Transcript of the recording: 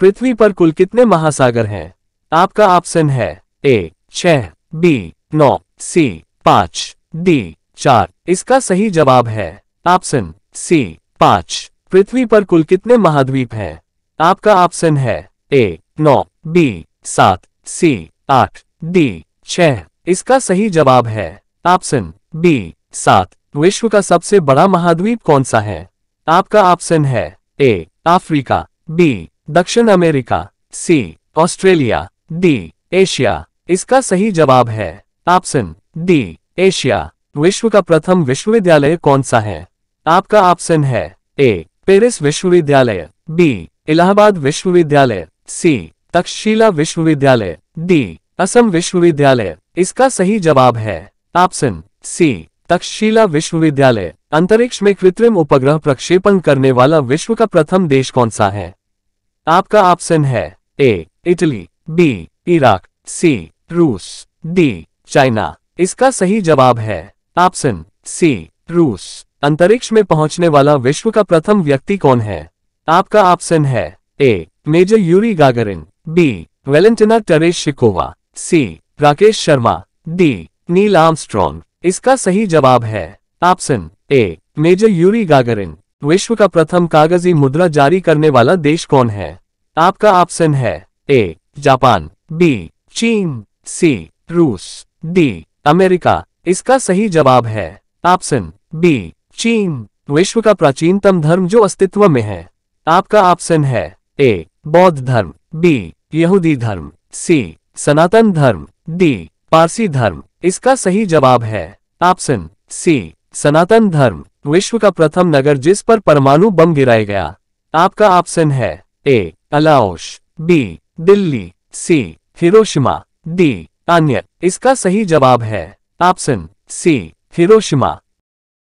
पृथ्वी पर कुल कितने महासागर हैं आपका ऑप्शन है ए छह बी नौ सी पाँच डी चार इसका सही जवाब है ऑप्शन सी पांच पृथ्वी पर कुल कितने महाद्वीप हैं आपका ऑप्शन है ए नौ बी सात सी आठ डी छह इसका सही जवाब है ऑप्शन बी सात विश्व का सबसे बड़ा महाद्वीप कौन सा है आपका ऑप्शन है ए अफ्रीका बी दक्षिण America C Australia D Asia इसका सही जवाब है ऑप्शन डी एशिया विश्व का प्रथम विश्वविद्यालय कौन सा है आपका ऑप्शन है ए पेरिस विश्वविद्यालय बी इलाहाबाद विश्वविद्यालय सी तक्षशिला विश्वविद्यालय डी असम विश्वविद्यालय इसका सही जवाब है ऑप्शन सी तक्षशिला विश्वविद्यालय अंतरिक्ष में कृत्रिम उपग्रह प्रक्षेपण करने वाला विश्व का प्रथम देश कौन सा है आपका ऑप्शन है A Italy B Iraq C रूस डी चाइना इसका सही जवाब है ऑप्शन सी रूस अंतरिक्ष में पहुंचने वाला विश्व का प्रथम व्यक्ति कौन है आपका ऑप्शन है A major Yuri Gagarin B Valentina Tereshkova C Rakesh Sharma D Neil Armstrong इसका सही जवाब है option A major Yuri Gagarin विश्व का प्रथम कागजी मुद्रा जारी करने वाला देश कौन है आपका ऑप्शन है ए जापान बी चीन सी रूस डी अमेरिका इसका सही जवाब है ऑप्शन बी चीन विश्व का प्राचीनतम धर्म जो अस्तित्व में है आपका ऑप्शन है ए बौद्ध धर्म बी यहूदी धर्म सी सनातन धर्म डी पारसी धर्म इसका सही जवाब है ऑप्शन सी सनातन धर्म विश्व का प्रथम नगर जिस पर परमाणु बम गिराया गया आपका ऑप्शन है ए अलाउश B Delhi C Hiroshima D अन्य इसका सही जवाब है ऑप्शन सी हिरोशिमा